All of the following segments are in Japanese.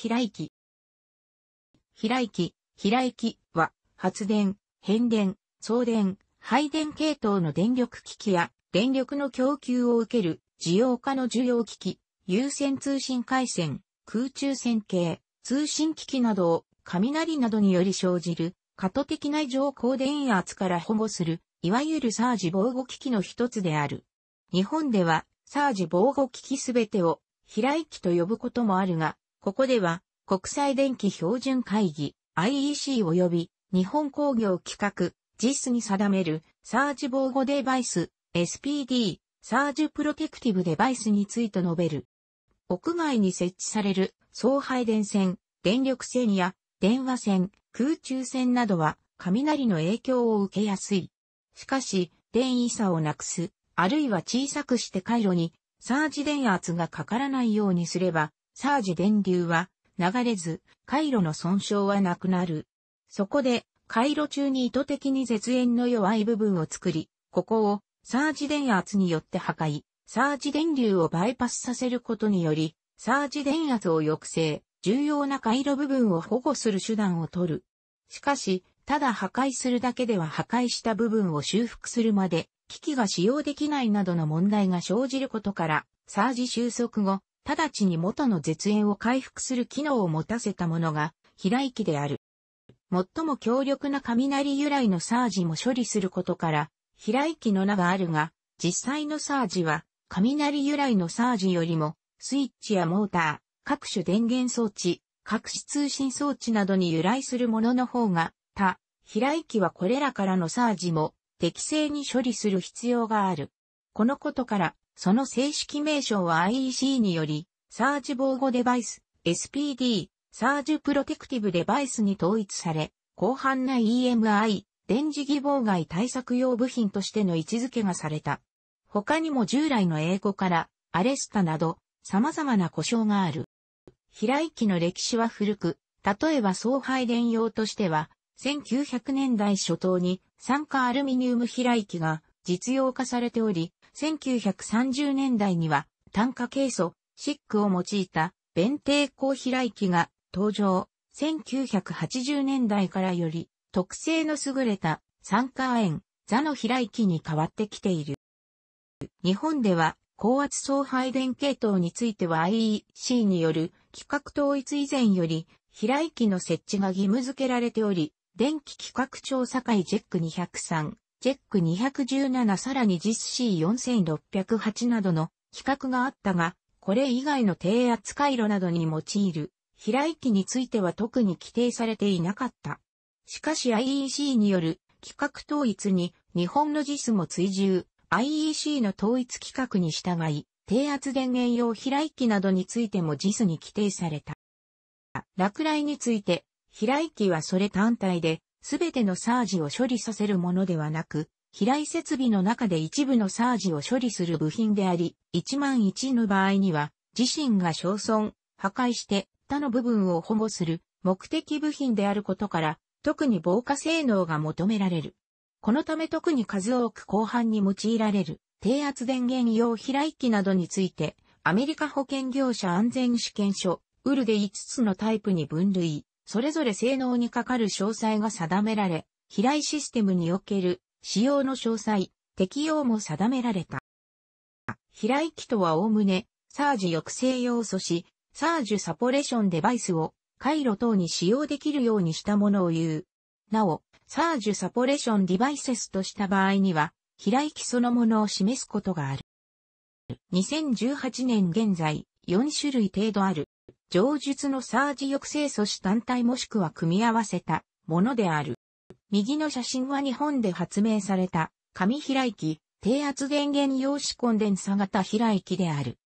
平き？平息、平きは、発電、変電、送電、配電系統の電力機器や、電力の供給を受ける、需要化の需要機器、有線通信回線、空中線形、通信機器などを、雷などにより生じる、過渡的な異常高電圧から保護する、いわゆるサージ防護機器の一つである。日本では、サージ防護機器すべてを、飛い機と呼ぶこともあるが、ここでは、国際電気標準会議 IEC 及び日本工業企画 JIS に定めるサージ防護デバイス SPD サージプロテクティブデバイスについて述べる。屋外に設置される送配電線、電力線や電話線、空中線などは雷の影響を受けやすい。しかし、電位差をなくす、あるいは小さくして回路にサージ電圧がかからないようにすれば、サージ電流は流れず、回路の損傷はなくなる。そこで、回路中に意図的に絶縁の弱い部分を作り、ここをサージ電圧によって破壊、サージ電流をバイパスさせることにより、サージ電圧を抑制、重要な回路部分を保護する手段を取る。しかし、ただ破壊するだけでは破壊した部分を修復するまで、機器が使用できないなどの問題が生じることから、サージ収束後、直ちに元の絶縁を回復する機能を持たせたものが、平井機である。最も強力な雷由来のサージも処理することから、平井機の名があるが、実際のサージは、雷由来のサージよりも、スイッチやモーター、各種電源装置、各種通信装置などに由来するものの方が、他、飛来機はこれらからのサージも適正に処理する必要がある。このことから、その正式名称は IEC により、サージ防護デバイス、SPD、サージプロテクティブデバイスに統一され、広範な EMI、電磁気妨害対策用部品としての位置づけがされた。他にも従来の英語から、アレスタなど、様々な故障がある。平井機の歴史は古く、例えば総配電用としては、1900年代初頭に酸化アルミニウム平井機が実用化されており、1930年代には単価ケイ素、シックを用いた弁定光飛来機が登場。1980年代からより特性の優れた酸化鉛、座の飛来機に変わってきている。日本では高圧送配電系統については IEC による規格統一以前より飛来機の設置が義務付けられており、電気規格調査会チェック203チェック217さらに実 C4608 などの比較があったが、これ以外の低圧回路などに用いる、飛来機については特に規定されていなかった。しかし IEC による規格統一に日本の JIS も追従、IEC の統一規格に従い、低圧電源用飛来機などについても JIS に規定された。落雷について、飛来機はそれ単体ですべてのサージを処理させるものではなく、飛来設備の中で一部のサージを処理する部品であり、1万1の場合には、自身が焼損、破壊して他の部分を保護する目的部品であることから、特に防火性能が求められる。このため特に数多く後半に用いられる低圧電源用飛来機などについて、アメリカ保険業者安全試験所、ウルで5つのタイプに分類。それぞれ性能にかかる詳細が定められ、飛来システムにおける使用の詳細、適用も定められた。飛来機とはおおむね、サージ抑制要素し、サージサポレーションデバイスを回路等に使用できるようにしたものを言う。なお、サージュサポレーションディバイセスとした場合には、飛来機そのものを示すことがある。2018年現在、4種類程度ある。上述のサージ抑制素子単体もしくは組み合わせたものである。右の写真は日本で発明された紙開き、低圧電源用紙コンデンサ型開きである。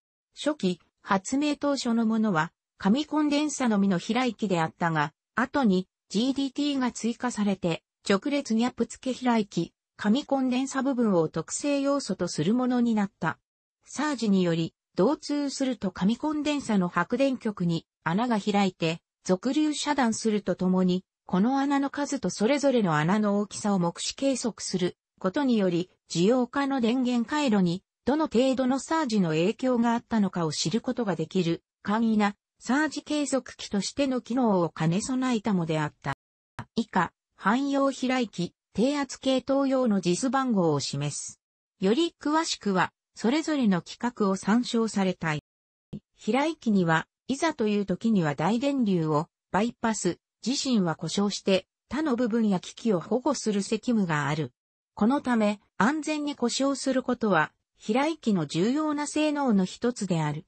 初期、発明当初のものは紙コンデンサのみの開きであったが、後に GDT が追加されて直列ギャップ付け開き、紙コンデンサ部分を特性要素とするものになった。サージにより導通すると紙コンデンサの白電極に穴が開いて、俗流遮断するとともに、この穴の数とそれぞれの穴の大きさを目視計測することにより、需要化の電源回路にどの程度のサージの影響があったのかを知ることができる、簡易なサージ計測器としての機能を兼ね備えたもであった。以下、汎用開き、低圧系統用の実番号を示す。より詳しくは、それぞれの規格を参照されたい。平井機には、いざという時には大電流をバイパス、自身は故障して他の部分や機器を保護する責務がある。このため、安全に故障することは、平井機の重要な性能の一つである。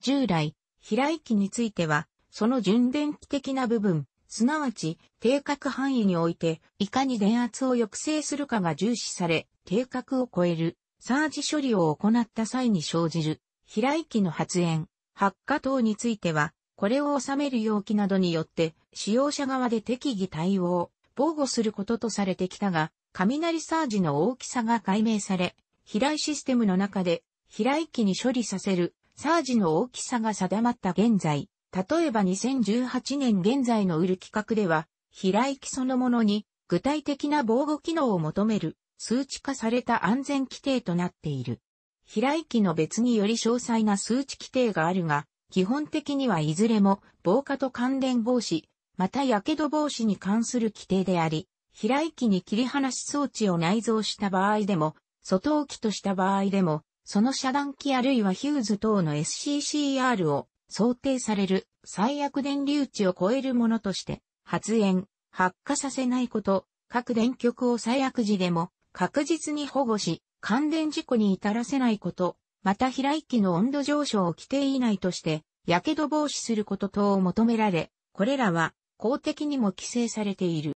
従来、平井機については、その純電気的な部分、すなわち、定格範囲において、いかに電圧を抑制するかが重視され、定格を超えるサージ処理を行った際に生じる、飛来機の発煙、発火等については、これを収める容器などによって、使用者側で適宜対応、防護することとされてきたが、雷サージの大きさが解明され、飛来システムの中で、飛来機に処理させる、サージの大きさが定まった現在、例えば2018年現在の売る企画では、飛来機そのものに具体的な防護機能を求める数値化された安全規定となっている。飛来機の別により詳細な数値規定があるが、基本的にはいずれも防火と関連防止、また火傷防止に関する規定であり、飛来機に切り離し装置を内蔵した場合でも、外置きとした場合でも、その遮断機あるいはヒューズ等の SCCR を想定される最悪電流値を超えるものとして、発煙、発火させないこと、各電極を最悪時でも確実に保護し、関連事故に至らせないこと、また飛来機の温度上昇を規定以内として、火傷防止すること等を求められ、これらは公的にも規制されている。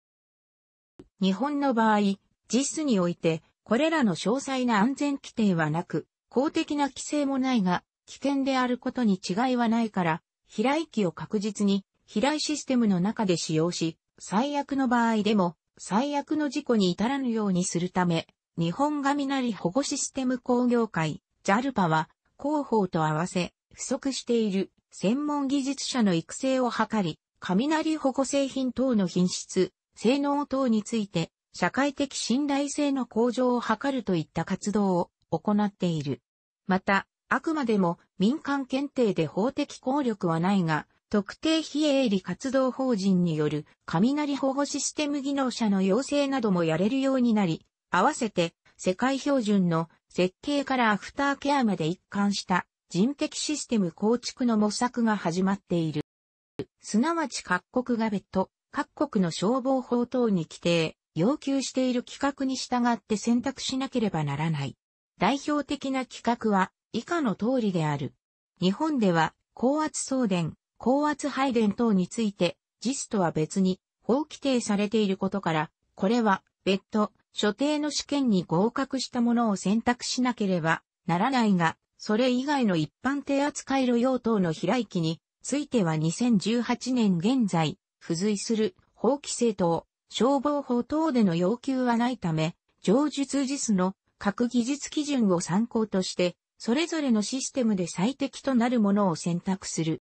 日本の場合、実において、これらの詳細な安全規定はなく、公的な規制もないが、危険であることに違いはないから、飛来機を確実に、飛来システムの中で使用し、最悪の場合でも、最悪の事故に至らぬようにするため、日本雷保護システム工業会、JALPA は、広報と合わせ、不足している専門技術者の育成を図り、雷保護製品等の品質、性能等について、社会的信頼性の向上を図るといった活動を行っている。また、あくまでも民間検定で法的効力はないが、特定非営利活動法人による雷保護システム技能者の養成などもやれるようになり、合わせて世界標準の設計からアフターケアまで一貫した人的システム構築の模索が始まっている。すなわち各国が別途各国の消防法等に規定、要求している企画に従って選択しなければならない。代表的な企画は以下の通りである。日本では高圧送電、高圧配電等について、JIS とは別に法規定されていることから、これは別途所定の試験に合格したものを選択しなければならないが、それ以外の一般低圧回路用等の飛来機については2018年現在、付随する法規制等、消防法等での要求はないため、上述実の各技術基準を参考として、それぞれのシステムで最適となるものを選択する。